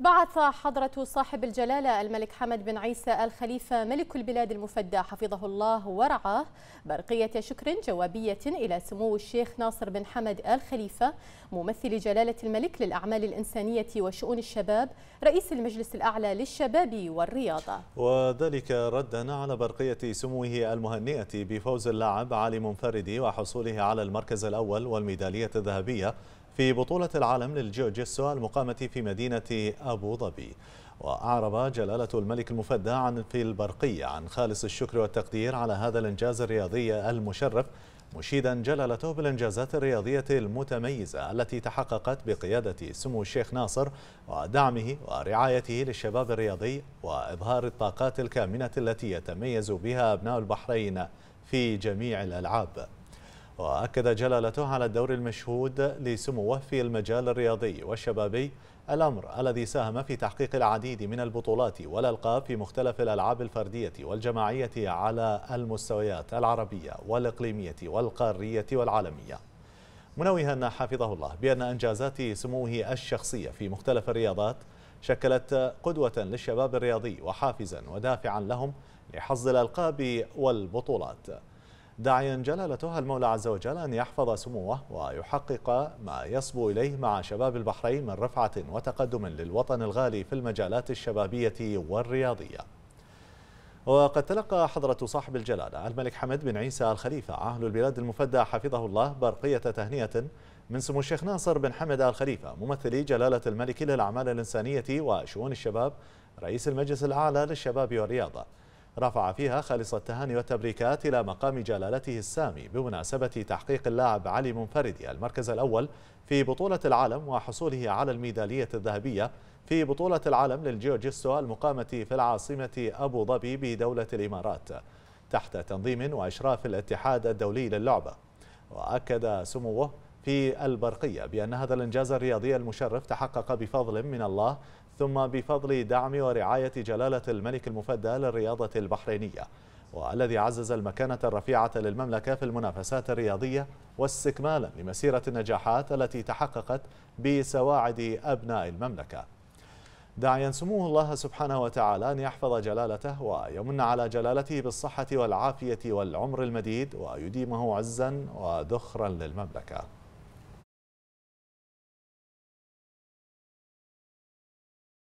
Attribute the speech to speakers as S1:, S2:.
S1: بعث حضرة صاحب الجلالة الملك حمد بن عيسى الخليفة ملك البلاد المفدى حفظه الله ورعاه برقية شكر جوابية إلى سمو الشيخ ناصر بن حمد الخليفة ممثل جلالة الملك للأعمال الإنسانية وشؤون الشباب رئيس المجلس الأعلى للشباب والرياضة
S2: وذلك ردا على برقية سموه المهنئة بفوز اللاعب علي منفردي وحصوله على المركز الأول والميدالية الذهبية في بطولة العالم للجيوجيسو المقامة في مدينة أبو ظبي وأعرب جلالة الملك المفدى عن في البرقية عن خالص الشكر والتقدير على هذا الإنجاز الرياضي المشرف مشيدا جلالته بالإنجازات الرياضية المتميزة التي تحققت بقيادة سمو الشيخ ناصر ودعمه ورعايته للشباب الرياضي وإظهار الطاقات الكامنة التي يتميز بها أبناء البحرين في جميع الألعاب وأكد جلالته على الدور المشهود لسموه في المجال الرياضي والشبابي الأمر الذي ساهم في تحقيق العديد من البطولات والألقاب في مختلف الألعاب الفردية والجماعية على المستويات العربية والإقليمية والقارية والعالمية منوها حفظه الله بأن أنجازات سموه الشخصية في مختلف الرياضات شكلت قدوة للشباب الرياضي وحافزا ودافعا لهم لحظ الألقاب والبطولات داعيا جلالته المولى عز وجل أن يحفظ سموه ويحقق ما يصبو إليه مع شباب البحرين من رفعة وتقدم للوطن الغالي في المجالات الشبابية والرياضية وقد تلقى حضرة صاحب الجلالة الملك حمد بن عيسى الخليفة أهل البلاد المفدى حفظه الله برقية تهنئة من سمو الشيخ ناصر بن حمد آل خليفة ممثلي جلالة الملك للأعمال الإنسانية وشؤون الشباب رئيس المجلس الأعلى للشباب والرياضة رفع فيها خالص التهاني والتبريكات إلى مقام جلالته السامي بمناسبة تحقيق اللاعب علي منفردي المركز الأول في بطولة العالم وحصوله على الميدالية الذهبية في بطولة العالم للجيوجيستو المقامة في العاصمة أبو ظبي بدولة الإمارات تحت تنظيم وإشراف الاتحاد الدولي للعبة وأكد سموه في البرقية بأن هذا الإنجاز الرياضي المشرف تحقق بفضل من الله ثم بفضل دعم ورعاية جلالة الملك المفدى للرياضة البحرينية والذي عزز المكانة الرفيعة للمملكة في المنافسات الرياضية واستكمالا لمسيرة النجاحات التي تحققت بسواعد أبناء المملكة داعيا سموه الله سبحانه وتعالى أن يحفظ جلالته ويمن على جلالته بالصحة والعافية والعمر المديد ويديمه عزا وذخرا للمملكة